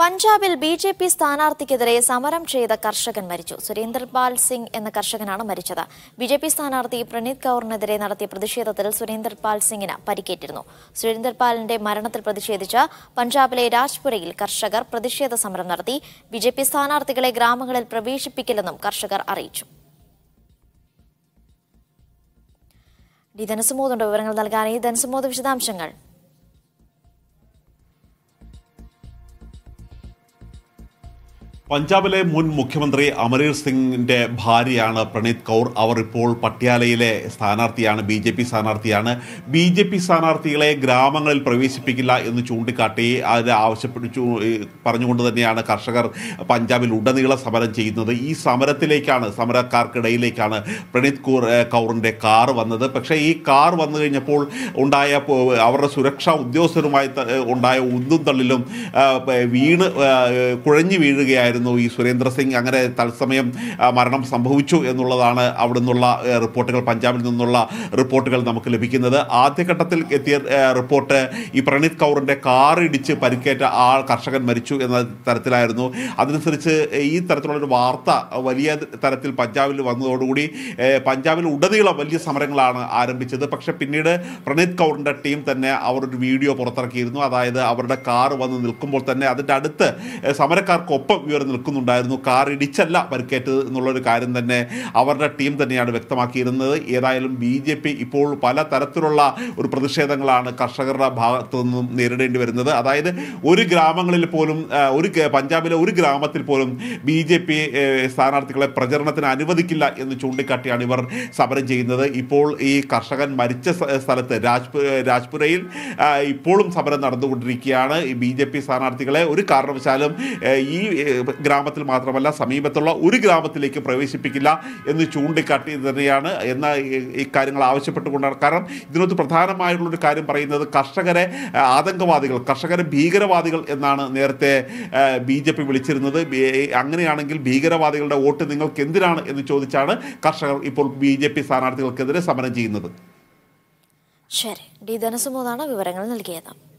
പഞ്ചാബിൽ B J P സ്ഥാനാർത്ഥിക്കെതിരെ സമരം ചെയ്ത കർഷകൻ മരിച്ചു സുരേന്ദ്രപാൽ സിംഗ് എന്ന കർഷകനാണ് മരിച്ചത് ബി ജെ പി സ്ഥാനാർത്ഥി പ്രണീത് കൌറിനെതിരെ നടത്തിയ പ്രതിഷേധത്തിൽ സുരേന്ദ്രപാൽ സിംഗിന് പരിക്കേറ്റിരുന്നു സുരേന്ദ്രപാലിന്റെ മരണത്തിൽ പ്രതിഷേധിച്ച് പഞ്ചാബിലെ രാജ്പുരയിൽ കർഷകർ പ്രതിഷേധ സമരം നടത്തി ബി ജെ പി സ്ഥാനാർത്ഥികളെ ഗ്രാമങ്ങളിൽ പ്രവേശിപ്പിക്കില്ലെന്നും കർഷകർ അറിയിച്ചു വിവരങ്ങൾ നൽകാനായി വിശദാംശങ്ങൾ പഞ്ചാബിലെ മുൻ മുഖ്യമന്ത്രി അമരീർ സിംഗിന്റെ ഭാര്യയാണ് പ്രണീത് കൗർ അവർ ഇപ്പോൾ പട്യാലയിലെ സ്ഥാനാർത്ഥിയാണ് ബി ജെ പി സ്ഥാനാർത്ഥിയാണ് ബി ജെ പി സ്ഥാനാർത്ഥികളെ ഗ്രാമങ്ങളിൽ പ്രവേശിപ്പിക്കില്ല എന്ന് ചൂണ്ടിക്കാട്ടി അത് ആവശ്യപ്പെട്ടു പറഞ്ഞുകൊണ്ട് തന്നെയാണ് കർഷകർ പഞ്ചാബിൽ ഉടനീളം സമരം ചെയ്യുന്നത് ഈ സമരത്തിലേക്കാണ് സമരക്കാർക്കിടയിലേക്കാണ് പ്രണീത് കൂർ കൗറിൻ്റെ കാർ വന്നത് പക്ഷേ ഈ കാർ വന്നു കഴിഞ്ഞപ്പോൾ ഉണ്ടായ അവരുടെ സുരക്ഷാ ഉദ്യോഗസ്ഥരുമായി ഉണ്ടായ ഉന്തും തള്ളിലും വീണ് കുഴഞ്ഞു വീഴുകയായിരുന്നു ആയിരുന്നു ഈ സുരേന്ദ്ര സിംഗ് അങ്ങനെ തത്സമയം മരണം സംഭവിച്ചു എന്നുള്ളതാണ് അവിടെ നിന്നുള്ള റിപ്പോർട്ടുകൾ പഞ്ചാബിൽ നിന്നുള്ള റിപ്പോർട്ടുകൾ നമുക്ക് ലഭിക്കുന്നത് ആദ്യഘട്ടത്തിൽ എത്തിയ റിപ്പോർട്ട് ഈ പ്രണീത് കൗറിൻ്റെ ഇടിച്ച് പരിക്കേറ്റ ആൾ കർഷകൻ മരിച്ചു എന്ന തരത്തിലായിരുന്നു അതനുസരിച്ച് ഈ തരത്തിലുള്ളൊരു വാർത്ത വലിയ തരത്തിൽ പഞ്ചാബിൽ വന്നതോടുകൂടി പഞ്ചാബിൽ ഉടനീളം വലിയ സമരങ്ങളാണ് ആരംഭിച്ചത് പക്ഷേ പിന്നീട് പ്രണീത് കൗറിൻ്റെ ടീം തന്നെ അവരൊരു വീഡിയോ പുറത്തിറക്കിയിരുന്നു അതായത് അവരുടെ കാർ വന്ന് നിൽക്കുമ്പോൾ തന്നെ അതിൻ്റെ അടുത്ത് സമരക്കാർക്കൊപ്പം ഇവർ നിൽക്കുന്നുണ്ടായിരുന്നു കാർ ഇടിച്ചല്ല പരിക്കേറ്റത് എന്നുള്ളൊരു കാര്യം തന്നെ അവരുടെ ടീം തന്നെയാണ് വ്യക്തമാക്കിയിരുന്നത് ഏതായാലും ബി ജെ പി ഇപ്പോൾ പല തരത്തിലുള്ള ഒരു പ്രതിഷേധങ്ങളാണ് കർഷകരുടെ ഭാഗത്തു നിന്നും നേരിടേണ്ടി വരുന്നത് അതായത് ഒരു ഗ്രാമങ്ങളിൽ പോലും ഒരു പഞ്ചാബിലെ ഒരു ഗ്രാമത്തിൽ പോലും ബി ജെ പി സ്ഥാനാർത്ഥികളെ പ്രചരണത്തിന് അനുവദിക്കില്ല എന്ന് ചൂണ്ടിക്കാട്ടിയാണ് ഇവർ സമരം ചെയ്യുന്നത് ഇപ്പോൾ ഈ കർഷകൻ മരിച്ച സ്ഥലത്ത് രാജ്പു രാജ്പുരയിൽ ഇപ്പോഴും സമരം നടന്നുകൊണ്ടിരിക്കുകയാണ് ബി ജെ പി സ്ഥാനാർത്ഥികളെ ഒരു കാരണവശാലും ഈ ഗ്രാമത്തിൽ മാത്രമല്ല സമീപത്തുള്ള ഒരു ഗ്രാമത്തിലേക്ക് പ്രവേശിപ്പിക്കില്ല എന്ന് ചൂണ്ടിക്കാട്ടി തന്നെയാണ് എന്ന ഇക്കാര്യങ്ങൾ ആവശ്യപ്പെട്ടുകൊണ്ടാണ് കാരണം ഇതിനകത്ത് ഒരു കാര്യം പറയുന്നത് കർഷകരെ ആതങ്കവാദികൾ കർഷകരെ ഭീകരവാദികൾ എന്നാണ് നേരത്തെ ബി ജെ പി വിളിച്ചിരുന്നത് അങ്ങനെയാണെങ്കിൽ ഭീകരവാദികളുടെ വോട്ട് നിങ്ങൾക്ക് എന്തിനാണ് എന്ന് ചോദിച്ചാണ് കർഷകർ ഇപ്പോൾ ബി ജെ പി സ്ഥാനാർത്ഥികൾക്കെതിരെ സമരം ചെയ്യുന്നത് ശരി ഡി ധനസുമോദാണ് വിവരങ്ങൾ നൽകിയത്